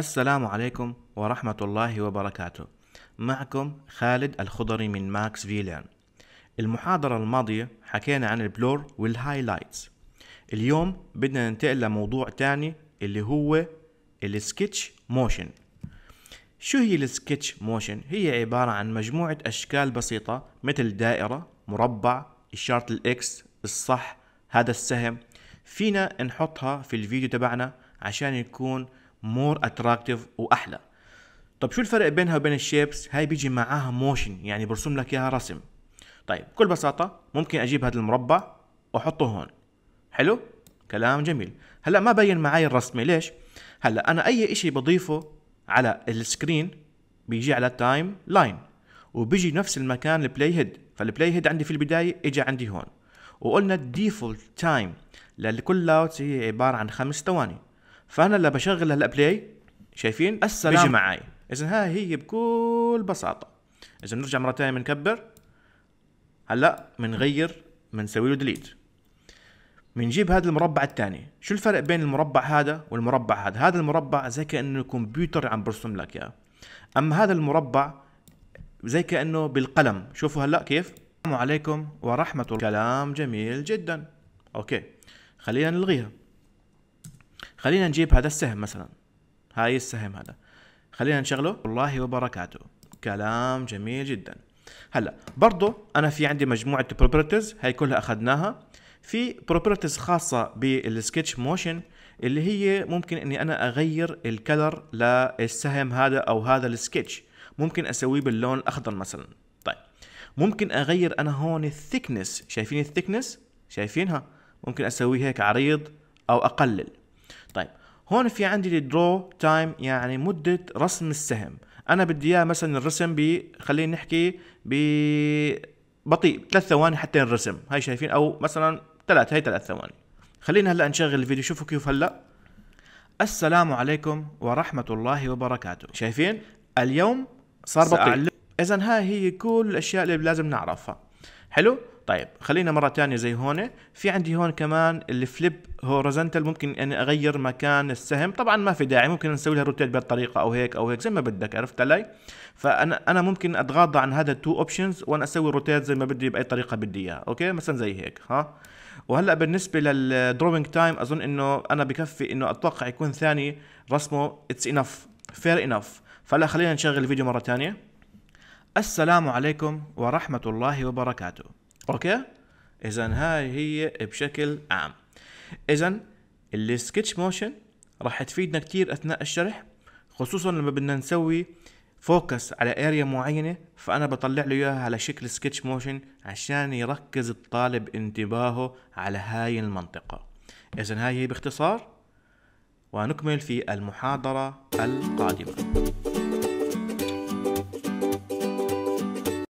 السلام عليكم ورحمة الله وبركاته معكم خالد الخضري من ماكس فيلان المحاضرة الماضية حكينا عن البلور والهايلايتس اليوم بدنا ننتقل لموضوع تاني اللي هو السكتش موشن شو هي السكتش موشن؟ هي عبارة عن مجموعة أشكال بسيطة مثل دائرة، مربع، إشارة الإكس، الصح، هذا السهم فينا نحطها في الفيديو تبعنا عشان يكون مور اتراكتيف واحلى طب شو الفرق بينها وبين الشيبس هاي بيجي معاها موشن يعني برسم لك اياها رسم طيب بكل بساطه ممكن اجيب هذا المربع واحطه هون حلو كلام جميل هلا ما بين معي الرسمه ليش هلا انا اي شيء بضيفه على السكرين بيجي على التايم لاين وبيجي نفس المكان البلاي هيد فالبلاي هيد عندي في البدايه اجى عندي هون وقلنا الديفولت تايم لكل لاوت هي عباره عن خمس ثواني فانا اللي بشغل بلاي شايفين السلام بيجي معي اذا هاي هي بكل بساطه اذا بنرجع مره ثانيه بنكبر هلا بنغير بنسوي له ديليت بنجيب هذا المربع الثاني شو الفرق بين المربع هذا والمربع هذا هذا المربع زي كانه الكمبيوتر عم برسم لك اياه اما هذا المربع زي كانه بالقلم شوفوا هلا كيف السلام عليكم ورحمه الله كلام جميل جدا اوكي خلينا نلغيها خلينا نجيب هذا السهم مثلا هاي السهم هذا خلينا نشغله والله وبركاته كلام جميل جدا هلا برضو انا في عندي مجموعه بروبرتيز هاي كلها اخذناها في بروبرتيز خاصه بالسكتش موشن اللي هي ممكن اني انا اغير الكلر للسهم هذا او هذا السكتش ممكن اسويه باللون الاخضر مثلا طيب ممكن اغير انا هون الثيكنس شايفين الثيكنس شايفينها ممكن اسويه هيك عريض او اقلل طيب هون في عندي الدرو تايم يعني مده رسم السهم انا بدي اياه مثلا الرسم ب خلينا نحكي ب بطيء ثلاث ثواني حتى الرسم هاي شايفين او مثلا ثلاث هاي ثلاث ثواني خلينا هلا نشغل الفيديو شوفوا كيف هلا السلام عليكم ورحمة الله وبركاته شايفين اليوم صار بطيء اذا هاي هي كل الاشياء اللي لازم نعرفها حلو طيب خلينا مرة تانية زي هون في عندي هون كمان الفليب هوريزونتال ممكن اني اغير مكان السهم طبعا ما في داعي ممكن نسوي لها روتيت بهالطريقة او هيك او هيك زي ما بدك عرفت علي فانا انا ممكن اتغاضى عن هذا التو اوبشنز وانا اسوي روتيت زي ما بدي باي طريقة بدي اياها اوكي مثلا زي هيك ها وهلا بالنسبه للدروينج تايم اظن انه انا بكفي انه اتوقع يكون ثاني رسمه اتس انف فير انف فلا خلينا نشغل الفيديو مره ثانيه السلام عليكم ورحمه الله وبركاته اوكي اذا هاي هي بشكل عام اذا السكتش موشن راح تفيدنا كتير اثناء الشرح خصوصا لما بدنا نسوي فوكس على اريا معينة فانا بطلع له اياها على شكل سكتش موشن عشان يركز الطالب انتباهه على هاي المنطقة اذا هاي هي باختصار ونكمل في المحاضرة القادمة